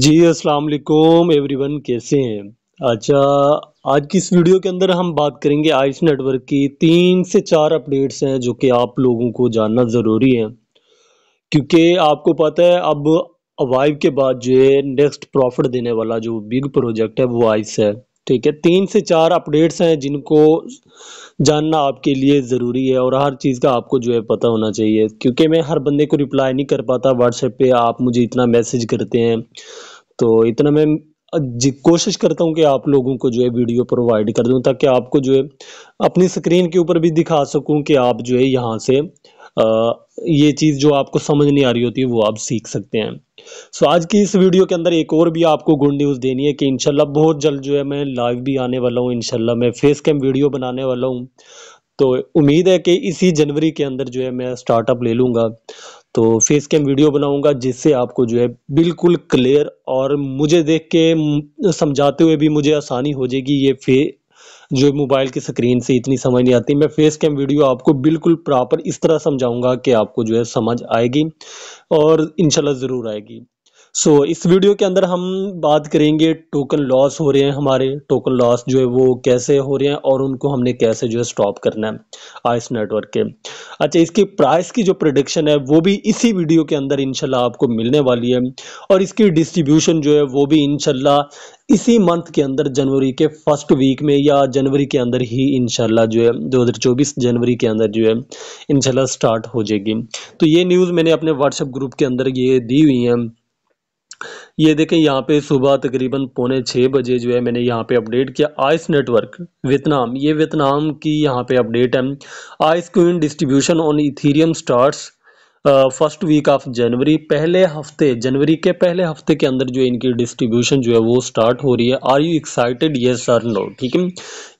जी अस्सलाम वालेकुम एवरीवन कैसे हैं अच्छा आज की इस वीडियो के अंदर हम बात करेंगे आइस नेटवर्क की तीन से चार अपडेट्स हैं जो कि आप लोगों को जानना ज़रूरी है क्योंकि आपको पता है अब अवाइव के बाद जो है नेक्स्ट प्रॉफिट देने वाला जो बिग प्रोजेक्ट है वो आइस है ठीक है तीन से चार अपडेट्स हैं जिनको जानना आपके लिए ज़रूरी है और हर चीज़ का आपको जो है पता होना चाहिए क्योंकि मैं हर बंदे को रिप्लाई नहीं कर पाता व्हाट्सएप पे आप मुझे इतना मैसेज करते हैं तो इतना मैं कोशिश करता हूं कि आप लोगों को जो है वीडियो प्रोवाइड कर दूं ताकि आपको जो है अपनी स्क्रीन के ऊपर भी दिखा सकूँ कि आप जो है यहाँ से ये चीज़ जो आपको समझ नहीं आ रही होती है वो आप सीख सकते हैं सो आज की इस वीडियो के अंदर एक और भी आपको गुड न्यूज़ देनी है कि इनशाला बहुत जल्द जो है मैं लाइव भी आने वाला हूँ इनशाला मैं फेस कैम वीडियो बनाने वाला हूँ तो उम्मीद है कि इसी जनवरी के अंदर जो है मैं स्टार्टअप ले लूँगा तो फेस कैम वीडियो बनाऊंगा जिससे आपको जो है बिल्कुल क्लियर और मुझे देख के समझाते हुए भी मुझे आसानी हो जाएगी ये फे जो मोबाइल की स्क्रीन से इतनी समझ नहीं आती मैं फेस कैम वीडियो आपको बिल्कुल प्रॉपर इस तरह समझाऊंगा कि आपको जो है समझ आएगी और इनशाला ज़रूर आएगी सो so, इस वीडियो के अंदर हम बात करेंगे टोकन लॉस हो रहे हैं हमारे टोकन लॉस जो है वो कैसे हो रहे हैं और उनको हमने कैसे जो है स्टॉप करना है आइस नेटवर्क के अच्छा इसकी प्राइस की जो प्रोडिक्शन है वो भी इसी वीडियो के अंदर इनशाला आपको मिलने वाली है और इसकी डिस्ट्रीब्यूशन जो है वो भी इनशाला इसी मंथ के अंदर जनवरी के फर्स्ट वीक में या जनवरी के अंदर ही इनशाला जो है दो जनवरी के अंदर जो है इनशाला स्टार्ट हो जाएगी तो ये न्यूज़ मैंने अपने व्हाट्सएप ग्रुप के अंदर ये दी हुई है ये देखें यहाँ पे सुबह तकरीबन पौने छः बजे जो है मैंने यहाँ पे अपडेट किया आइस नेटवर्क वियतनाम ये वियतनाम की यहाँ पे अपडेट है ice queen distribution on Ethereum stars first week of January पहले हफ्ते जनवरी के पहले हफ्ते के अंदर जो इनकी डिस्ट्रीब्यूशन जो है वो स्टार्ट हो रही है आर यू एक्साइटेड ये सर नो ठीक है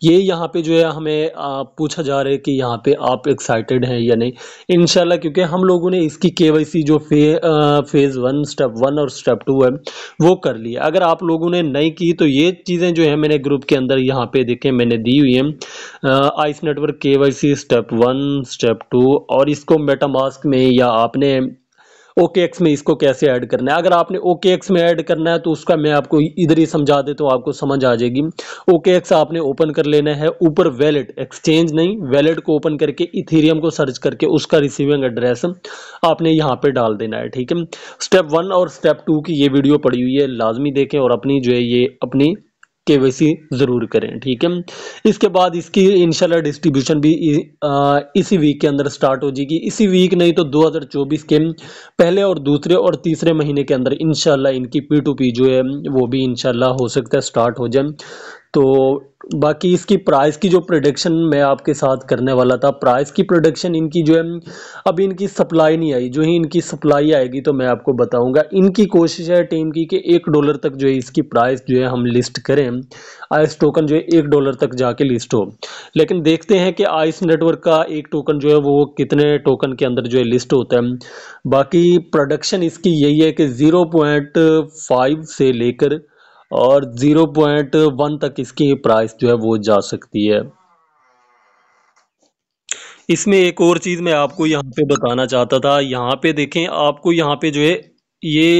ये यहाँ पे जो है हमें पूछा जा रहा है कि यहाँ पे आप एक्साइटेड हैं या नहीं इनशाला क्योंकि हम लोगों ने इसकी के जो फे, आ, फेज़ वन स्टेप वन और स्टेप टू है वो कर लिया अगर आप लोगों ने नहीं की तो ये चीज़ें जो है मैंने ग्रुप के अंदर यहाँ पे देखे मैंने दी हुई हैं आइस नेटवर्क के स्टेप वन स्टेप टू और इसको मेटामास्क में या आपने ओके एक्स में इसको कैसे ऐड करना है अगर आपने ओके एक्स में ऐड करना है तो उसका मैं आपको इधर ही समझा दे तो आपको समझ आ जाएगी ओके एक्स आपने ओपन कर लेना है ऊपर वैलेट एक्सचेंज नहीं वैलेट को ओपन करके इथेरियम को सर्च करके उसका रिसीविंग एड्रेस आपने यहाँ पे डाल देना है ठीक है स्टेप वन और स्टेप टू की ये वीडियो पड़ी हुई है लाजमी देखें और अपनी जो है ये अपनी के वैसी ज़रूर करें ठीक है इसके बाद इसकी इनशाला डिस्ट्रीब्यूशन भी इसी वीक के अंदर स्टार्ट हो जाएगी इसी वीक नहीं तो 2024 के पहले और दूसरे और तीसरे महीने के अंदर इनशाला इनकी पी टू पी जो है वो भी इनशाला हो सकता है स्टार्ट हो जाए तो बाकी इसकी प्राइस की जो प्रोडक्शन मैं आपके साथ करने वाला था प्राइस की प्रोडक्शन इनकी जो है अभी इनकी सप्लाई नहीं आई जो ही इनकी सप्लाई आएगी तो मैं आपको बताऊंगा इनकी कोशिश है टीम की कि एक डॉलर तक जो है इसकी प्राइस जो है हम लिस्ट करें आइस टोकन जो है एक डॉलर तक जाके लिस्ट हो लेकिन देखते हैं कि आइस नेटवर्क का एक टोकन जो है वो कितने टोकन के अंदर जो है लिस्ट होता है बाकी प्रोडक्शन इसकी यही है कि ज़ीरो पॉइंट फाइव से लेकर और ज़ीरो पॉइंट वन तक इसकी प्राइस जो है वो जा सकती है इसमें एक और चीज़ मैं आपको यहाँ पे बताना चाहता था यहाँ पे देखें आपको यहाँ पे जो है ये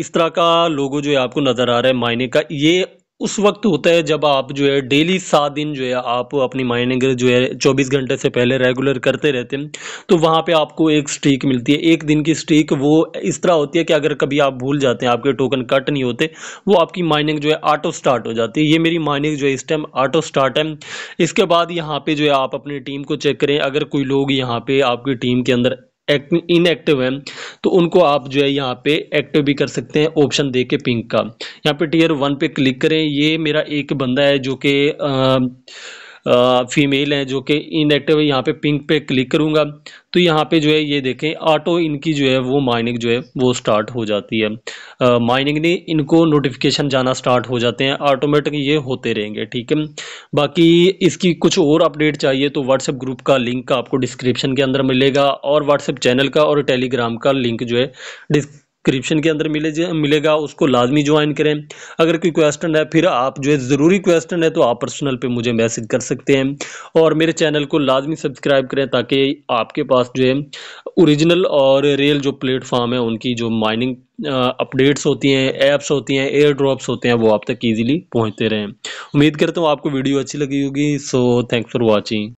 इस तरह का लोगो जो है आपको नज़र आ रहा है मायने का ये उस वक्त होता है जब आप जो है डेली सात दिन जो है आप अपनी माइनिंग जो है चौबीस घंटे से पहले रेगुलर करते रहते हैं तो वहाँ पे आपको एक स्ट्रीक मिलती है एक दिन की स्ट्रीक वो इस तरह होती है कि अगर कभी आप भूल जाते हैं आपके टोकन कट नहीं होते वो आपकी माइनिंग जो है ऑटो स्टार्ट हो जाती है ये मेरी माइनिंग जो है इस टाइम ऑटो स्टार्ट है इसके बाद यहाँ पर जो है आप अपनी टीम को चेक करें अगर कोई लोग यहाँ पर आपकी टीम के अंदर इनएक्टिव हैं तो उनको आप जो है यहाँ पे एक्टिव भी कर सकते हैं ऑप्शन दे के पिंक का यहाँ पे टीयर वन पे क्लिक करें ये मेरा एक बंदा है जो कि फीमेल है जो कि इनएक्टिव है यहाँ पे पिंक पे क्लिक करूँगा तो यहाँ पे जो है ये देखें ऑटो इनकी जो है वो माइनिंग जो है वो स्टार्ट हो जाती है माइनिंग नहीं इनको नोटिफिकेशन जाना स्टार्ट हो जाते हैं ऑटोमेटिक ये होते रहेंगे ठीक है बाकी इसकी कुछ और अपडेट चाहिए तो व्हाट्सएप ग्रुप का लिंक आपको डिस्क्रिप्शन के अंदर मिलेगा और व्हाट्सएप चैनल का और टेलीग्राम का लिंक जो है डिस्क्रिप्शन के अंदर मिले मिलेगा उसको लाजमी ज्वाइन करें अगर कोई क्वेश्चन है फिर आप जो है ज़रूरी क्वेश्चन है तो आप पर्सनल पे मुझे मैसेज कर सकते हैं और मेरे चैनल को लाजमी सब्सक्राइब करें ताकि आपके पास जो है ओरिजिनल और रियल जो प्लेटफॉर्म है उनकी जो माइनिंग अपडेट्स होती हैं ऐप्स होती हैं एयर ड्रॉप्स होते हैं वो आप तक ईजिली पहुँचते रहें उम्मीद करता हूँ आपको वीडियो अच्छी लगी होगी सो थैंक्स फॉर वॉचिंग